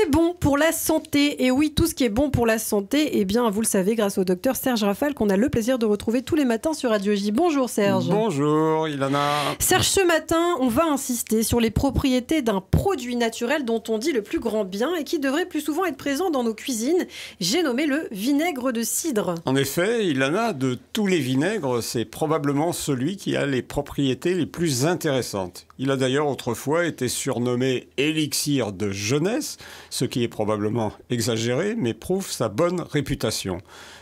C'est bon pour la santé. Et oui, tout ce qui est bon pour la santé, eh bien, vous le savez, grâce au docteur Serge rafal qu'on a le plaisir de retrouver tous les matins sur Radio J. Bonjour Serge. Bonjour Ilana. Serge, ce matin, on va insister sur les propriétés d'un produit naturel dont on dit le plus grand bien et qui devrait plus souvent être présent dans nos cuisines. J'ai nommé le vinaigre de cidre. En effet, Ilana, de tous les vinaigres, c'est probablement celui qui a les propriétés les plus intéressantes. Il a d'ailleurs autrefois été surnommé élixir de jeunesse ce qui est probablement exagéré, mais prouve sa bonne réputation.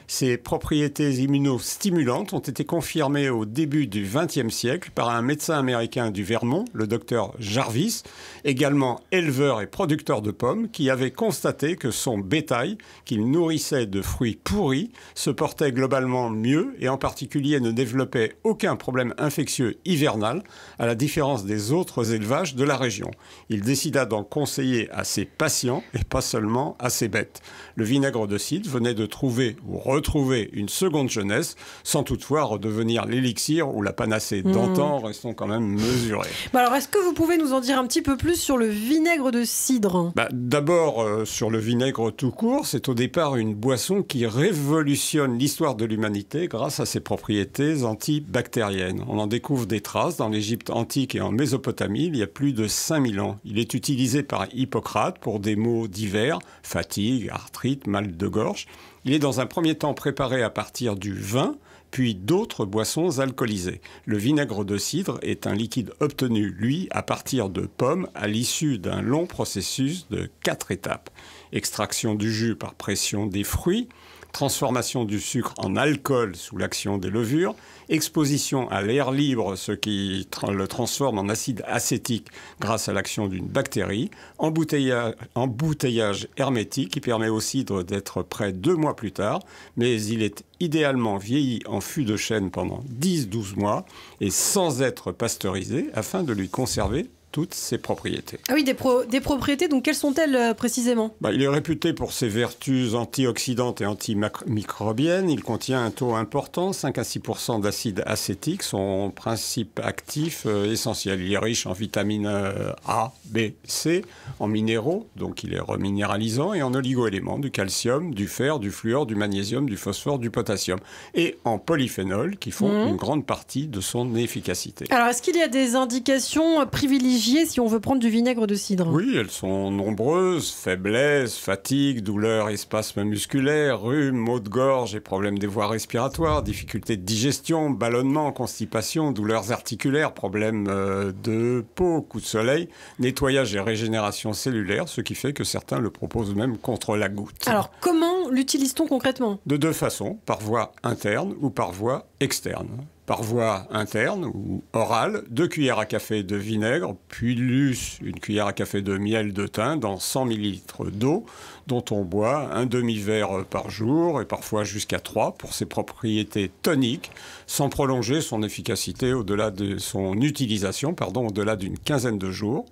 Ses propriétés immunostimulantes ont été confirmées au début du XXe siècle par un médecin américain du Vermont, le docteur Jarvis, également éleveur et producteur de pommes, qui avait constaté que son bétail, qu'il nourrissait de fruits pourris, se portait globalement mieux et en particulier ne développait aucun problème infectieux hivernal, à la différence des autres élevages de la région. Il décida d'en conseiller à ses patients et pas seulement à bête. bêtes. Le vinaigre de cidre venait de trouver ou retrouver une seconde jeunesse, sans toutefois redevenir l'élixir ou la panacée hmm. d'antan, restons quand même mesurés. Bah alors, est-ce que vous pouvez nous en dire un petit peu plus sur le vinaigre de cidre bah, D'abord, euh, sur le vinaigre tout court, c'est au départ une boisson qui révolutionne l'histoire de l'humanité grâce à ses propriétés antibactériennes. On en découvre des traces dans l'Égypte antique et en Mésopotamie il y a plus de 5000 ans. Il est utilisé par Hippocrate pour des divers, fatigue, arthrite, mal de gorge. Il est dans un premier temps préparé à partir du vin, puis d'autres boissons alcoolisées. Le vinaigre de cidre est un liquide obtenu, lui, à partir de pommes à l'issue d'un long processus de quatre étapes. Extraction du jus par pression des fruits, transformation du sucre en alcool sous l'action des levures, exposition à l'air libre, ce qui le transforme en acide acétique grâce à l'action d'une bactérie, embouteillage, embouteillage hermétique qui permet au cidre d'être prêt deux mois plus tard, mais il est idéalement vieilli en fût de chêne pendant 10-12 mois et sans être pasteurisé afin de lui conserver toutes ses propriétés. Ah oui, des, des propriétés, donc quelles sont-elles euh, précisément bah, Il est réputé pour ses vertus antioxydantes et antimicrobiennes. Il contient un taux important, 5 à 6 d'acide acétique, son principe actif euh, essentiel. Il est riche en vitamines euh, A, B, C, en minéraux, donc il est reminéralisant, et en oligoéléments, du calcium, du fer, du fluor, du magnésium, du phosphore, du potassium, et en polyphénols qui font mmh. une grande partie de son efficacité. Alors, est-ce qu'il y a des indications privilégiées si on veut prendre du vinaigre de cidre. Oui, elles sont nombreuses faiblesse, fatigue, douleurs, spasmes musculaires, rhume, maux de gorge et problèmes des voies respiratoires, difficultés de digestion, ballonnement, constipation, douleurs articulaires, problèmes euh, de peau, coups de soleil, nettoyage et régénération cellulaire, ce qui fait que certains le proposent même contre la goutte. Alors, comment l'utilise-t-on concrètement De deux façons, par voie interne ou par voie externe par voie interne ou orale, deux cuillères à café de vinaigre, puis l'us une cuillère à café de miel de thym dans 100 ml d'eau, dont on boit un demi-verre par jour et parfois jusqu'à trois pour ses propriétés toniques, sans prolonger son efficacité au-delà de son utilisation, pardon, au-delà d'une quinzaine de jours.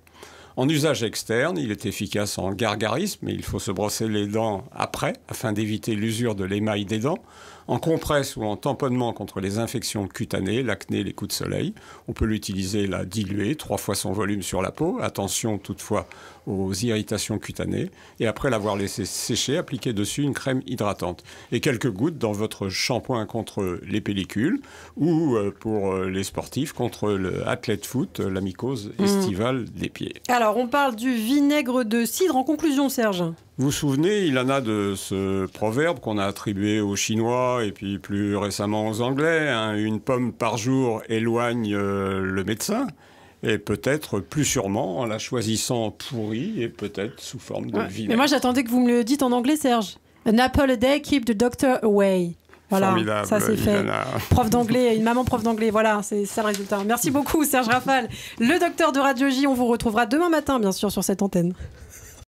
En usage externe, il est efficace en gargarisme, mais il faut se brosser les dents après afin d'éviter l'usure de l'émail des dents. En compresse ou en tamponnement contre les infections cutanées, l'acné, les coups de soleil. On peut l'utiliser la diluer, trois fois son volume sur la peau. Attention toutefois aux irritations cutanées. Et après l'avoir laissé sécher, appliquer dessus une crème hydratante. Et quelques gouttes dans votre shampoing contre les pellicules ou euh, pour euh, les sportifs contre le foot, euh, la mycose mmh. estivale des pieds. Alors, on parle du vinaigre de cidre. En conclusion, Serge vous vous souvenez, il en a de ce proverbe qu'on a attribué aux Chinois et puis plus récemment aux Anglais, hein. une pomme par jour éloigne euh, le médecin et peut-être plus sûrement en la choisissant pourrie et peut-être sous forme de vinaigre. Mais moi j'attendais que vous me le dites en anglais Serge. An apple a day keep the doctor away. Voilà, ça c'est fait. Prof d'anglais, une maman prof d'anglais, voilà, c'est ça le résultat. Merci beaucoup Serge Rafal, le docteur de Radio J. On vous retrouvera demain matin, bien sûr, sur cette antenne.